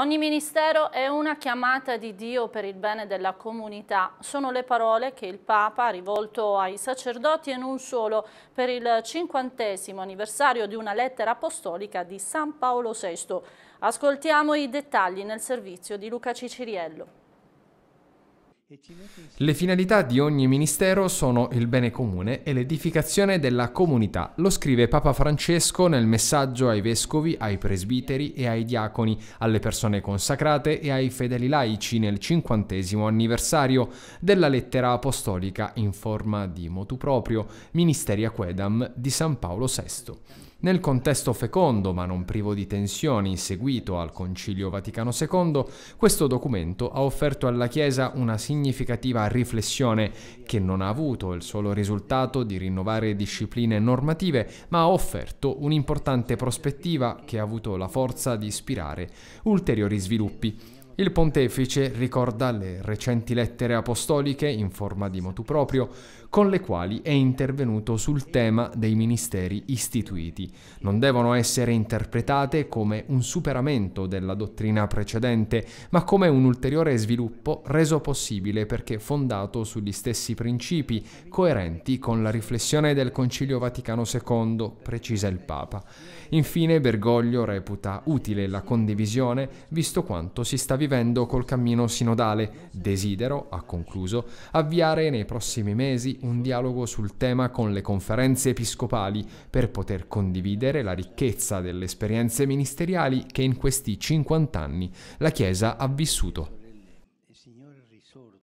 Ogni ministero è una chiamata di Dio per il bene della comunità. Sono le parole che il Papa ha rivolto ai sacerdoti e non solo per il cinquantesimo anniversario di una lettera apostolica di San Paolo VI. Ascoltiamo i dettagli nel servizio di Luca Ciciriello. Le finalità di ogni ministero sono il bene comune e l'edificazione della comunità, lo scrive Papa Francesco nel messaggio ai vescovi, ai presbiteri e ai diaconi, alle persone consacrate e ai fedeli laici nel cinquantesimo anniversario della lettera apostolica in forma di motu proprio Ministeria Quedam di San Paolo VI. Nel contesto fecondo, ma non privo di tensioni, seguito al Concilio Vaticano II, questo documento ha offerto alla Chiesa una significativa riflessione che non ha avuto il solo risultato di rinnovare discipline normative, ma ha offerto un'importante prospettiva che ha avuto la forza di ispirare ulteriori sviluppi. Il pontefice ricorda le recenti lettere apostoliche in forma di motu proprio con le quali è intervenuto sul tema dei ministeri istituiti. Non devono essere interpretate come un superamento della dottrina precedente, ma come un ulteriore sviluppo reso possibile perché fondato sugli stessi principi coerenti con la riflessione del Concilio Vaticano II, precisa il Papa. Infine Bergoglio reputa utile la condivisione visto quanto si sta vivendo vivendo col cammino sinodale. Desidero, ha concluso, avviare nei prossimi mesi un dialogo sul tema con le conferenze episcopali per poter condividere la ricchezza delle esperienze ministeriali che in questi 50 anni la Chiesa ha vissuto.